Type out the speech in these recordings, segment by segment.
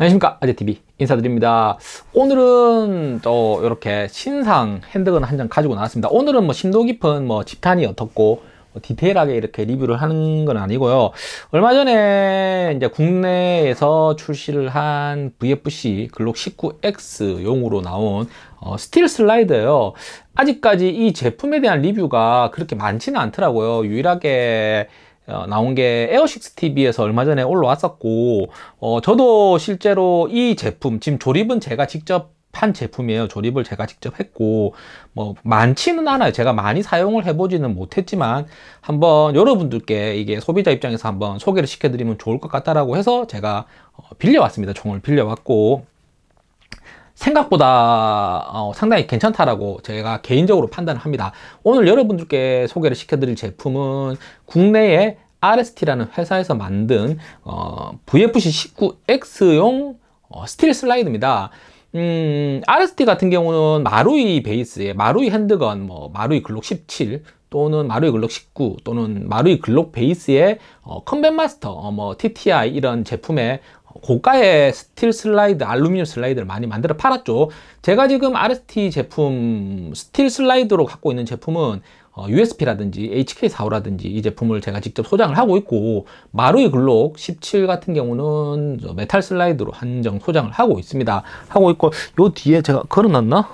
안녕하십니까 아재TV 인사드립니다 오늘은 또 이렇게 신상 핸드건 한 장 가지고 나왔습니다 오늘은 뭐 심도 깊은 뭐 집탄이 어떻고 뭐 디테일하게 이렇게 리뷰를 하는 건 아니고요 얼마 전에 이제 국내에서 출시를 한 VFC 글록 19X용으로 나온 어, 스틸 슬라이드예요 아직까지 이 제품에 대한 리뷰가 그렇게 많지는 않더라고요 유일하게 어, 나온 게 에어식스 TV에서 얼마 전에 올라왔었고 어, 저도 실제로 이 제품 지금 조립은 제가 직접 한 제품이에요. 조립을 제가 직접 했고 뭐 많지는 않아요. 제가 많이 사용을 해보지는 못했지만 한번 여러분들께 이게 소비자 입장에서 한번 소개를 시켜드리면 좋을 것 같다라고 해서 제가 어, 빌려왔습니다. 총을 빌려왔고 생각보다 어, 상당히 괜찮다라고 제가 개인적으로 판단을 합니다. 오늘 여러분들께 소개를 시켜드릴 제품은 국내에 RST라는 회사에서 만든 어, VFC19X용 어, 스틸 슬라이드입니다. 음, RST 같은 경우는 마루이 베이스에 마루이 핸드건, 뭐 마루이 글록 17 또는 마루이 글록 19 또는 마루이 글록 베이스의 어, 컴뱃 마스터, 어, 뭐 TTI 이런 제품에 고가의 스틸 슬라이드, 알루미늄 슬라이드를 많이 만들어 팔았죠. 제가 지금 RST 제품 스틸 슬라이드로 갖고 있는 제품은 어, USP라든지 HK45라든지 이 제품을 제가 직접 소장을 하고 있고 마루이 글록 17 같은 경우는 메탈 슬라이드로 한정 소장을 하고 있습니다. 하고 있고 요 뒤에 제가 걸어놨나?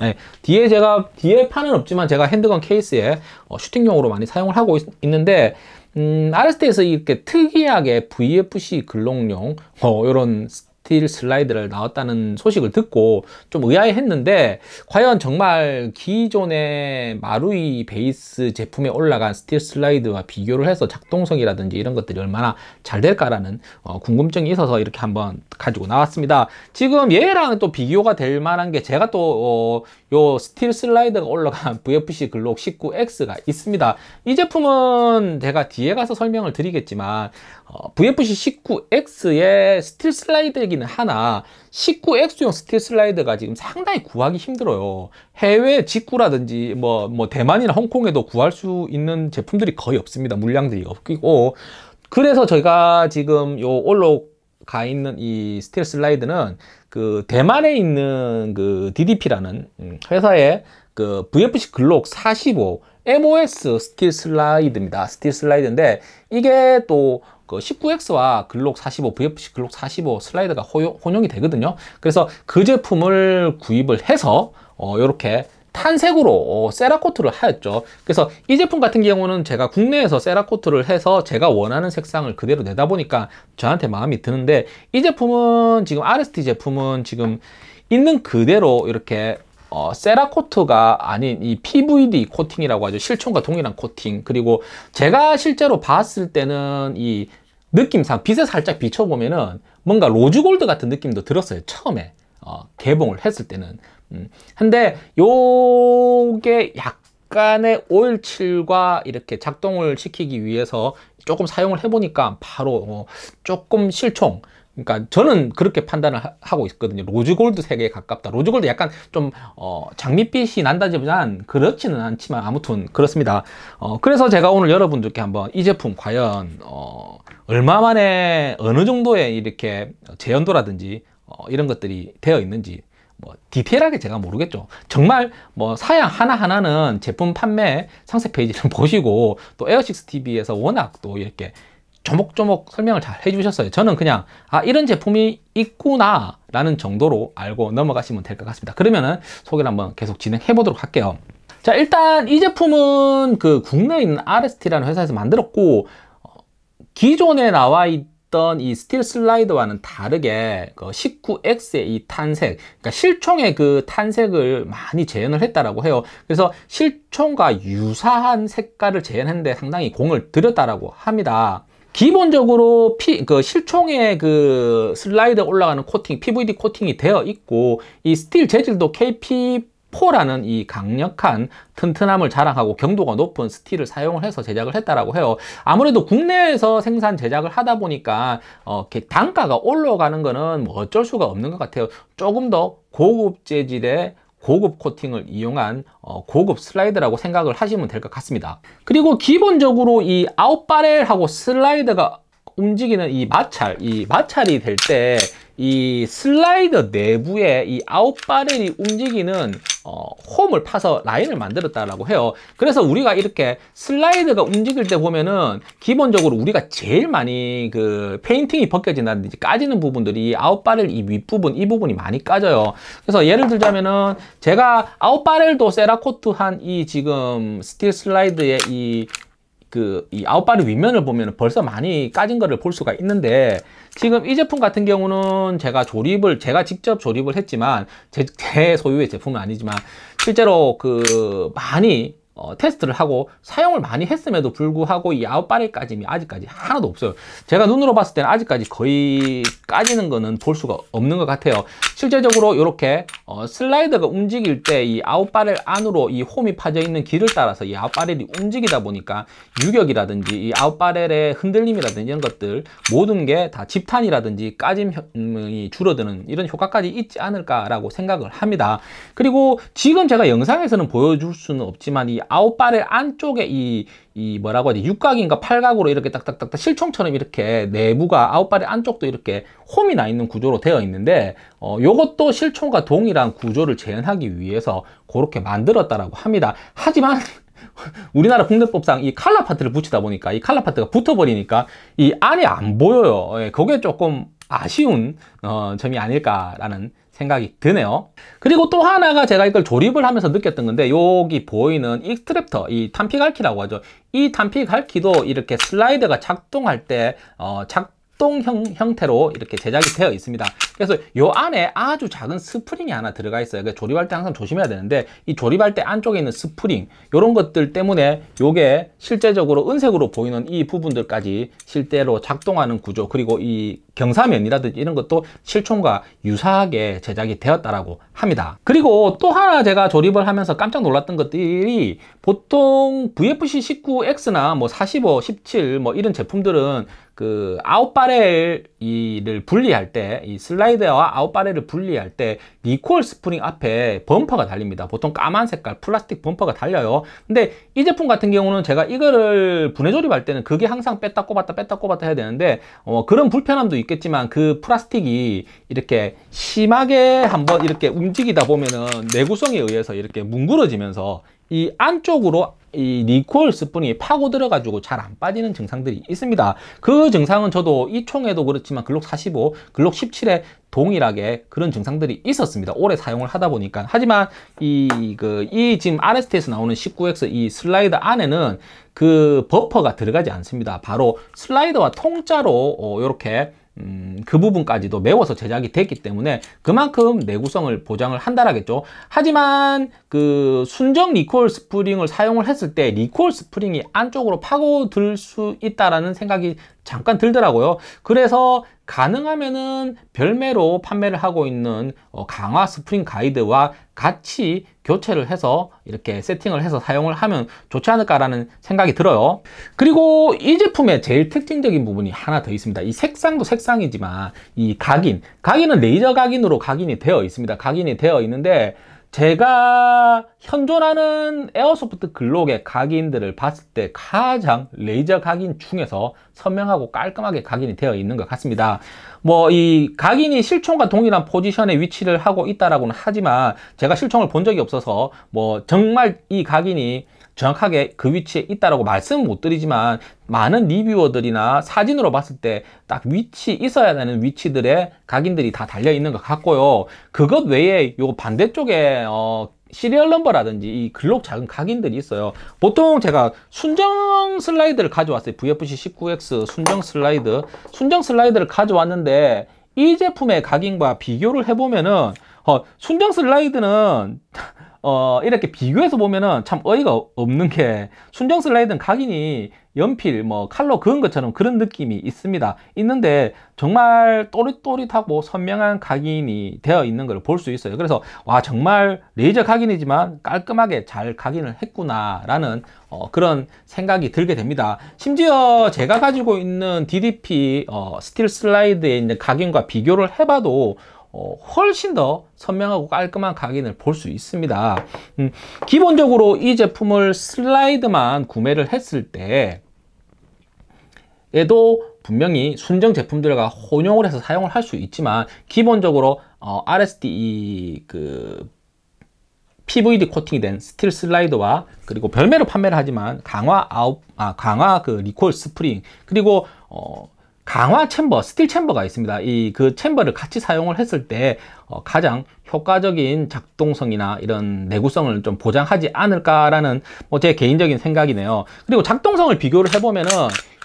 네, 뒤에 제가 뒤에 판은 없지만 제가 핸드건 케이스에 어, 슈팅용으로 많이 사용을 하고 있, 는데 음, RST에서 이렇게 특이하게 VFC 글록용 어, 이런 스틸 슬라이드를 나왔다는 소식을 듣고 좀 의아해했는데 과연 정말 기존의 마루이 베이스 제품에 올라간 스틸 슬라이드와 비교를 해서 작동성이라든지 이런 것들이 얼마나 잘 될까라는 어, 궁금증이 있어서 이렇게 한번 가지고 나왔습니다. 지금 얘랑 또 비교가 될 만한 게 제가 또요 어, 스틸 슬라이드가 올라간 VFC 글록 19X가 있습니다. 이 제품은 제가 뒤에 가서 설명을 드리겠지만 어, VFC 19X의 스틸 슬라이드이긴 있기는 하나 19X용 스틸 슬라이드가 지금 상당히 구하기 힘들어요. 해외 직구라든지 뭐, 뭐 대만이나 홍콩에도 구할 수 있는 제품들이 거의 없습니다. 물량들이 없고 그래서 저희가 지금 요 올라가 있는 이 스틸 슬라이드는 그 대만에 있는 그 DDP라는 음, 회사의 그 VFC 글록 45 MOS 스틸 슬라이드입니다. 스틸 슬라이드인데 이게 또그 19X와 글록 45, VFC 글록 45 슬라이드가 호용, 혼용이 되거든요. 그래서 그 제품을 구입을 해서 어, 이렇게 탄색으로 어, 세라코트를 하였죠 그래서 이 제품 같은 경우는 제가 국내에서 세라코트를 해서 제가 원하는 색상을 그대로 내다 보니까 저한테 마음이 드는데 이 제품은 지금 RST 제품은 지금 있는 그대로 이렇게 어, 세라코트가 아닌 이 PVD 코팅이라고 하죠. 실총과 동일한 코팅. 그리고 제가 실제로 봤을 때는 이 느낌상 빛에 살짝 비춰보면은 뭔가 로즈골드 같은 느낌도 들었어요. 처음에 어, 개봉을 했을 때는. 음. 근데 요게 약간의 오일칠과 이렇게 작동을 시키기 위해서 조금 사용을 해보니까 바로 어, 조금 실총 그러니까 저는 그렇게 판단을 하고 있거든요. 로즈골드 세계에 가깝다. 로즈골드 약간 좀 어, 장밋빛이 난다지만 그렇지는 않지만 아무튼 그렇습니다. 어, 그래서 제가 오늘 여러분들께 한번 이 제품 과연 어, 얼마 만에 어느 정도의 이렇게 재현도라든지 어, 이런 것들이 되어 있는지 뭐 디테일하게 제가 모르겠죠 정말 뭐 사양 하나하나는 제품 판매 상세 페이지를 보시고 또 에어식스 TV에서 워낙 또 이렇게 조목조목 설명을 잘 해주셨어요. 저는 그냥 아 이런 제품이 있구나 라는 정도로 알고 넘어가시면 될 것 같습니다. 그러면은 소개를 한번 계속 진행해 보도록 할게요. 자 일단 이 제품은 그 국내에 있는 RST라는 회사에서 만들었고 어, 기존에 나와 있던 이 스틸 슬라이드와는 다르게 그 19X의 이 탄색 그러니까 실총의 그 탄색을 많이 재현을 했다라고 해요 그래서 실총과 유사한 색깔을 재현했는데 상당히 공을 들였다라고 합니다 기본적으로 피, 그실총에그 슬라이드 올라가는 코팅, PVD 코팅이 되어 있고 이 스틸 재질도 KP 4라는 이 강력한 튼튼함을 자랑하고 경도가 높은 스틸을 사용을 해서 제작을 했다라고 해요. 아무래도 국내에서 생산 제작을 하다 보니까 어, 단가가 올라가는 거는 뭐 어쩔 수가 없는 것 같아요. 조금 더 고급 재질의 고급 코팅을 이용한 어, 고급 슬라이드라고 생각을 하시면 될 것 같습니다. 그리고 기본적으로 이 아웃바렐하고 슬라이드가 움직이는 이 마찰, 이 마찰이 될 때 이 슬라이더 내부에 이 아웃바렐이 움직이는 어, 홈을 파서 라인을 만들었다라고 해요. 그래서 우리가 이렇게 슬라이드가 움직일 때 보면은 기본적으로 우리가 제일 많이 그 페인팅이 벗겨진다든지 까지는 부분들이 아웃바렐 이 윗부분 이 부분이 많이 까져요. 그래서 예를 들자면은 제가 아웃바렐도 세라코트 한 이 지금 스틸 슬라이드의 이 그이아웃바리 윗면을 보면 벌써 많이 까진 거를 볼 수가 있는데 지금 이 제품 같은 경우는 제가 조립을 제가 직접 조립을 했지만 제, 제 소유의 제품은 아니지만 실제로 그 많이 어, 테스트를 하고 사용을 많이 했음에도 불구하고 이 아웃바렐까짐이 아직까지 하나도 없어요 제가 눈으로 봤을 때는 아직까지 거의 까지는 거는 볼 수가 없는 것 같아요 실제적으로 이렇게 어, 슬라이더가 움직일 때 이 아웃바렐 안으로 이 홈이 파져 있는 길을 따라서 이 아웃바렐이 움직이다 보니까 유격이라든지 이 아웃바렐의 흔들림이라든지 이런 것들 모든 게 다 집탄이라든지 까짐이 줄어드는 이런 효과까지 있지 않을까라고 생각을 합니다 그리고 지금 제가 영상에서는 보여줄 수는 없지만 이 아웃바렐 안쪽에 이, 이 뭐라고 하지 육각인가 팔각으로 이렇게 딱딱딱딱 실총처럼 이렇게 내부가 아웃바렐 안쪽도 이렇게 홈이 나 있는 구조로 되어 있는데 어, 요것도 실총과 동일한 구조를 재현하기 위해서 그렇게 만들었다라고 합니다. 하지만 우리나라 국내법상 이 칼라 파트를 붙이다 보니까 이 칼라 파트가 붙어버리니까 이 안이 안 보여요. 예, 그게 조금 아쉬운 어, 점이 아닐까라는 생각이 드네요 그리고 또 하나가 제가 이걸 조립을 하면서 느꼈던 건데 여기 보이는 익 스트랩터 이 탄피 갈키라고 하죠 이 탄피 갈키도 이렇게 슬라이드가 작동할 때 어, 작 협동형 형태로 이렇게 제작이 되어 있습니다 그래서 요 안에 아주 작은 스프링이 하나 들어가 있어요 그러니 조립할 때 항상 조심해야 되는데 이 조립할 때 안쪽에 있는 스프링 이런 것들 때문에 요게 실제적으로 은색으로 보이는 이 부분들까지 실제로 작동하는 구조 그리고 이 경사면이라든지 이런 것도 실총과 유사하게 제작이 되었다라고 합니다 그리고 또 하나 제가 조립을 하면서 깜짝 놀랐던 것들이 보통 VFC 19X나 뭐 45, 17 뭐 이런 제품들은 그 아웃바렐 이를 분리할 때 이 슬라이드와 아웃바렐을 분리할 때 니콜 스프링 앞에 범퍼가 달립니다 보통 까만 색깔 플라스틱 범퍼가 달려요 근데 이 제품 같은 경우는 제가 이거를 분해 조립할 때는 그게 항상 뺐다 꼽았다 뺐다 꼽았다 해야 되는데 어, 그런 불편함도 있겠지만 그 플라스틱이 이렇게 심하게 한번 이렇게 움직이다 보면은 내구성에 의해서 이렇게 뭉그러지면서 이 안쪽으로 이 니콜 스푼이 파고 들어가지고 잘 안 빠지는 증상들이 있습니다. 그 증상은 저도 이 총에도 그렇지만 글록 45, 글록 17에 동일하게 그런 증상들이 있었습니다. 오래 사용을 하다 보니까. 하지만 이, 그, 이 지금 아레스트에서 나오는 19X 이 슬라이드 안에는 그 버퍼가 들어가지 않습니다. 바로 슬라이더와 통짜로 어, 이렇게 음, 그 부분까지도 메워서 제작이 됐기 때문에 그만큼 내구성을 보장을 한다라겠죠. 하지만 그 순정 리콜 스프링을 사용을 했을 때 리콜 스프링이 안쪽으로 파고들 수 있다라는 생각이 잠깐 들더라고요. 그래서 가능하면은 별매로 판매를 하고 있는 어, 강화 스프링 가이드와 같이 교체를 해서 이렇게 세팅을 해서 사용을 하면 좋지 않을까라는 생각이 들어요. 그리고 이 제품의 제일 특징적인 부분이 하나 더 있습니다. 이 색상도 색상이지만 이 각인, 각인은 레이저 각인으로 각인이 되어 있습니다. 각인이 되어 있는데 제가 현존하는 에어소프트 글록의 각인들을 봤을 때 가장 레이저 각인 중에서 선명하고 깔끔하게 각인이 되어 있는 것 같습니다. 뭐 이 각인이 실총과 동일한 포지션의 위치를 하고 있다라고는 하지만 제가 실총을 본 적이 없어서 뭐 정말 이 각인이 정확하게 그 위치에 있다라고 말씀못 드리지만 많은 리뷰어들이나 사진으로 봤을 때 딱 위치 있어야 되는 위치들의 각인들이 다 달려 있는 것 같고요. 그것 외에 요 반대쪽에 어 시리얼 넘버라든지 이 글록 작은 각인들이 있어요. 보통 제가 순정 슬라이드를 가져왔어요. VFC 19X 순정 슬라이드. 순정 슬라이드를 가져왔는데 이 제품의 각인과 비교를 해보면은 어 순정 슬라이드는 어, 이렇게 비교해서 보면은 참 어이가 없는 게 순정 슬라이드는 각인이 연필, 뭐 칼로 그은 것처럼 그런 느낌이 있습니다. 있는데 정말 또릿또릿하고 선명한 각인이 되어 있는 걸 볼 수 있어요. 그래서 와 정말 레이저 각인이지만 깔끔하게 잘 각인을 했구나라는 어, 그런 생각이 들게 됩니다. 심지어 제가 가지고 있는 DDP 어, 스틸 슬라이드의 이제 각인과 비교를 해봐도 어, 훨씬 더 선명하고 깔끔한 각인을 볼 수 있습니다 음, 기본적으로 이 제품을 슬라이드만 구매를 했을 때 에도 분명히 순정 제품들과 혼용을 해서 사용을 할 수 있지만 기본적으로 어, RSD 그 PVD 코팅이 된 스틸 슬라이더와 그리고 별매로 판매를 하지만 강화 아웃 아 강화 그 리콜 스프링 그리고 어 강화 챔버, 스틸 챔버가 있습니다. 이 그 챔버를 같이 사용을 했을 때 어, 가장 효과적인 작동성이나 이런 내구성을 좀 보장하지 않을까라는 뭐제 개인적인 생각이네요. 그리고 작동성을 비교를 해보면은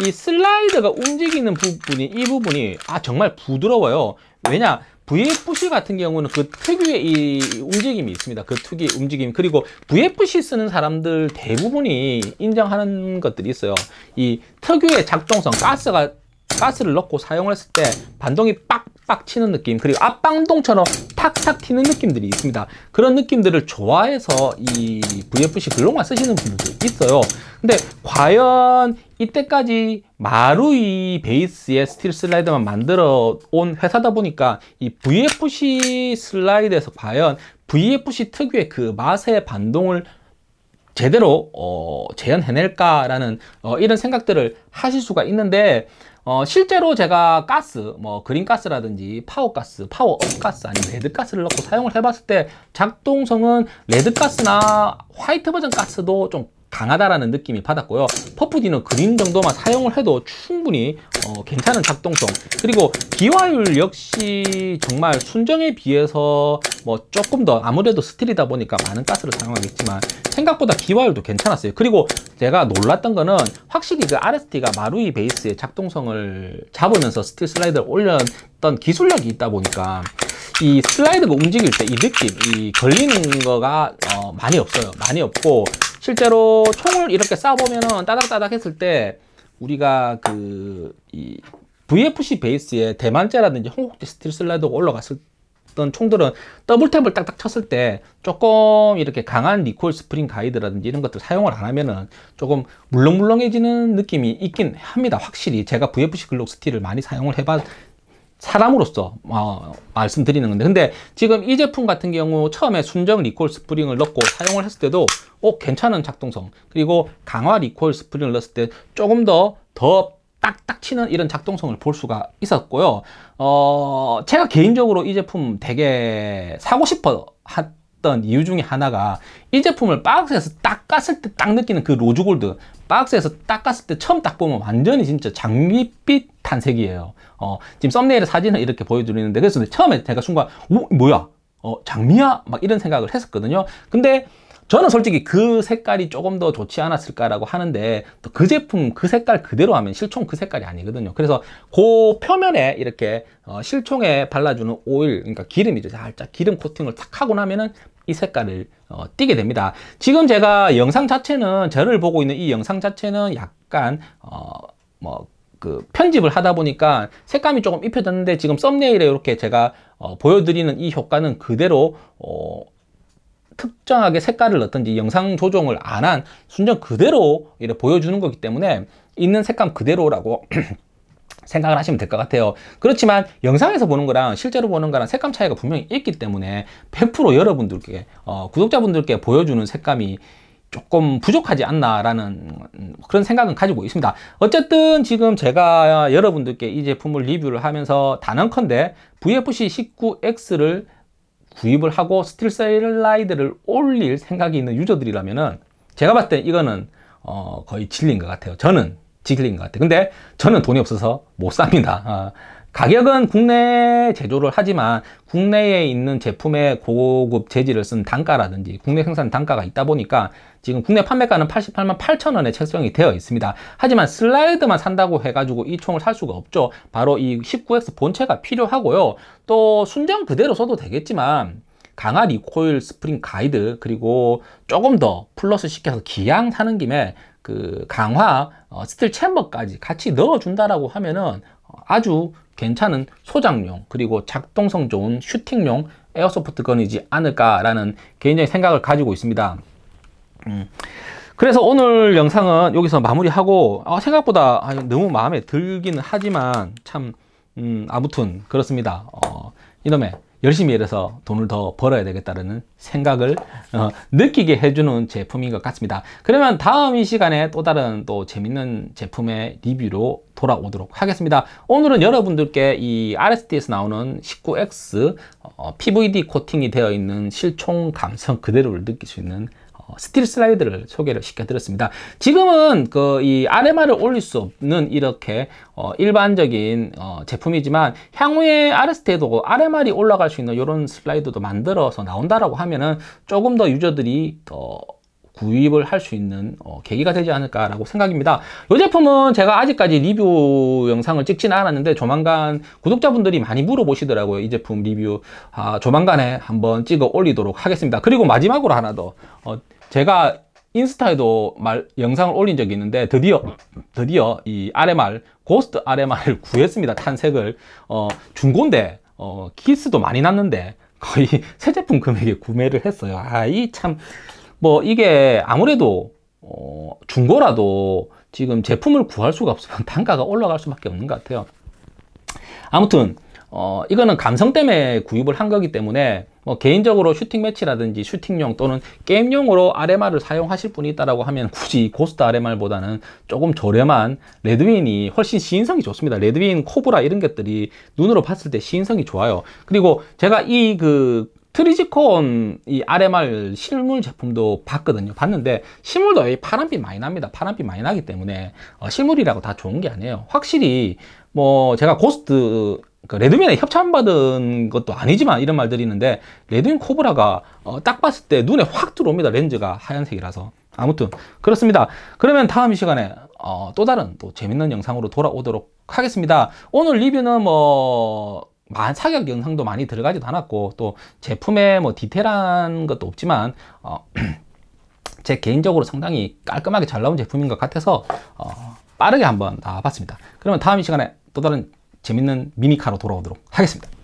이 슬라이드가 움직이는 부분이 이 부분이 아 정말 부드러워요. 왜냐 VFC 같은 경우는 그 특유의 이 움직임이 있습니다. 그 특유의 움직임. 그리고 VFC 쓰는 사람들 대부분이 인정하는 것들이 있어요. 이 특유의 작동성, 가스가 가스를 넣고 사용을 했을 때 반동이 빡빡 치는 느낌 그리고 앞방동처럼 탁탁 튀는 느낌들이 있습니다 그런 느낌들을 좋아해서 이 VFC 글로만 쓰시는 분들도 있어요 근데 과연 이때까지 마루이 베이스의 스틸 슬라이드만 만들어 온 회사다 보니까 이 VFC 슬라이드에서 과연 VFC 특유의 그 맛의 반동을 제대로 어, 재현해낼까라는 어, 이런 생각들을 하실 수가 있는데 어, 실제로 제가 가스, 뭐 그린가스라든지 파워가스, 파워업가스 아니면 레드가스를 넣고 사용을 해봤을 때 작동성은 레드가스나 화이트 버전 가스도 좀 강하다라는 느낌이 받았고요. 퍼프디는 그린 정도만 사용을 해도 충분히 어, 괜찮은 작동성 그리고 기화율 역시 정말 순정에 비해서 뭐 조금 더 아무래도 스틸이다 보니까 많은 가스를 사용하겠지만 생각보다 기화율도 괜찮았어요. 그리고 제가 놀랐던 거는 확실히 그 RST가 마루이 베이스의 작동성을 잡으면서 스틸 슬라이드를 올렸던 기술력이 있다 보니까 이 슬라이드가 움직일 때 이 느낌, 이 걸리는 거가 어, 많이 없어요. 많이 없고 실제로 총을 이렇게 쏴보면은 따닥따닥 했을 때 우리가 그 이 VFC 베이스에 대만제라든지 홍국제 스틸 슬라이드가 올라갔을 어떤 총들은 더블탭을 딱딱 쳤을 때 조금 이렇게 강한 리콜 스프링 가이드라든지 이런 것들 사용을 안 하면은 조금 물렁물렁해지는 느낌이 있긴 합니다. 확실히 제가 VFC 글록 스틸을 많이 사용을 해봤, 사람으로서 어, 말씀드리는 건데 근데 지금 이 제품 같은 경우 처음에 순정 리콜 스프링을 넣고 사용을 했을 때도 어, 괜찮은 작동성 그리고 강화 리콜 스프링을 넣었을 때 조금 더더 더 딱딱 치는 이런 작동성을 볼 수가 있었고요 어 제가 개인적으로 이 제품 되게 사고 싶어 했던 이유 중에 하나가 이 제품을 박스에서 딱 깠을 때 딱 느끼는 그 로즈골드 박스에서 딱 깠을 때 처음 딱 보면 완전히 진짜 장밋빛 탄색이에요 어, 지금 썸네일의 사진을 이렇게 보여드리는데 그래서 처음에 제가 순간 오 어, 뭐야 어, 장미야 막 이런 생각을 했었거든요. 근데 저는 솔직히 그 색깔이 조금 더 좋지 않았을까라고 하는데 또그 제품 그 색깔 그대로 하면 실총 그 색깔이 아니거든요 그래서 그 표면에 이렇게 어, 실총에 발라주는 오일 그러니까 기름이죠 살짝 기름 코팅을 탁 하고 나면은 이 색깔을 어, 띄게 됩니다 지금 제가 영상 자체는 저를 보고 있는 이 영상 자체는 약간 어, 뭐그 편집을 하다 보니까 색감이 조금 입혀졌는데 지금 썸네일에 이렇게 제가 어 보여드리는 이 효과는 그대로 어 특정하게 색깔을 넣든지 영상 조정을 안 한순정 그대로 이렇게 보여주는 거기 때문에 있는 색감 그대로라고 생각을 하시면 될 것 같아요 그렇지만 영상에서 보는 거랑 실제로 보는 거랑 색감 차이가 분명히 있기 때문에 100% 여러분들께 어, 구독자분들께 보여주는 색감이 조금 부족하지 않나라는 그런 생각은 가지고 있습니다 어쨌든 지금 제가 여러분들께 이 제품을 리뷰를 하면서 단언컨대 VFC19X를 구입을 하고 스틸 셀라이드를 올릴 생각이 있는 유저들이라면 은 제가 봤을 때 이거는 어 거의 진리인 것 같아요 저는 진리인 것 같아요 근데 저는 돈이 없어서 못 삽니다 어 가격은 국내 제조를 하지만 국내에 있는 제품의 고급 재질을 쓴 단가라든지 국내 생산 단가가 있다 보니까 지금 국내 판매가는 88만 8천 원에 책정이 되어 있습니다. 하지만 슬라이드만 산다고 해가지고 이 총을 살 수가 없죠. 바로 이 19X 본체가 필요하고요. 또 순정 그대로 써도 되겠지만 강화 리코일 스프링 가이드 그리고 조금 더 플러스 시켜서 기양 사는 김에 그 강화 어, 스틸 챔버까지 같이 넣어준다라고 하면은 아주 괜찮은 소장용 그리고 작동성 좋은 슈팅용 에어소프트건이지 않을까라는 개인적인 생각을 가지고 있습니다. 음. 그래서 오늘 영상은 여기서 마무리하고 어, 생각보다 너무 마음에 들기는 하지만 참 음, 아무튼 그렇습니다. 어, 이놈의 열심히 일해서 돈을 더 벌어야 되겠다는 생각을 어, 느끼게 해주는 제품인 것 같습니다. 그러면 다음 이 시간에 또 다른 또 재밌는 제품의 리뷰로 돌아오도록 하겠습니다. 오늘은 여러분들께 이 RSD에서 나오는 19X 어, PVD 코팅이 되어 있는 실총 감성 그대로를 느낄 수 있는 어, 스틸 슬라이드를 소개를 시켜드렸습니다. 지금은 그이 RMR을 올릴 수 없는 이렇게 어 일반적인 어 제품이지만 향후에 RST에도 RMR이 올라갈 수 있는 이런 슬라이드도 만들어서 나온다라고 하면은 조금 더 유저들이 더 구입을 할 수 있는 어, 계기가 되지 않을까라고 생각입니다. 이 제품은 제가 아직까지 리뷰 영상을 찍지는 않았는데 조만간 구독자분들이 많이 물어보시더라고요. 이 제품 리뷰 아, 조만간에 한번 찍어 올리도록 하겠습니다. 그리고 마지막으로 하나 더 어, 제가 인스타에도 말 영상을 올린 적이 있는데 드디어 드디어 이 RMR 고스트 RMR을 구했습니다 탄색을 어, 중고인데 어, 키스도 많이 났는데 거의 새 제품 금액에 구매를 했어요 아이참 뭐 이게 아무래도 어, 중고라도 지금 제품을 구할 수가 없으면 단가가 올라갈 수밖에 없는 것 같아요. 아무튼 어, 이거는 감성 때문에 구입을 한 거기 때문에 뭐 개인적으로 슈팅 매치라든지 슈팅용 또는 게임용으로 RMR을 사용하실 분이 있다라고 하면 굳이 고스트 RMR보다는 조금 저렴한 레드윈이 훨씬 시인성이 좋습니다. 레드윈, 코브라 이런 것들이 눈으로 봤을 때 시인성이 좋아요. 그리고 제가 이그 트리지콘 이 RMR 실물 제품도 봤거든요 봤는데 실물도 여 파란빛 많이 납니다 파란빛 많이 나기 때문에 어, 실물이라고 다 좋은 게 아니에요 확실히 뭐 제가 고스트 그 레드윈에 협찬받은 것도 아니지만 이런 말 드리는데 레드윈 코브라가 어, 딱 봤을 때 눈에 확 들어옵니다 렌즈가 하얀색이라서 아무튼 그렇습니다 그러면 다음 시간에 어, 또 다른 또 재밌는 영상으로 돌아오도록 하겠습니다 오늘 리뷰는 뭐 사격 영상도 많이 들어가지도 않았고 또 제품에 뭐 디테일한 것도 없지만 어, 제 개인적으로 상당히 깔끔하게 잘 나온 제품인 것 같아서 어, 빠르게 한번 나와봤습니다. 그러면 다음 시간에 또 다른 재밌는 미니카로 돌아오도록 하겠습니다.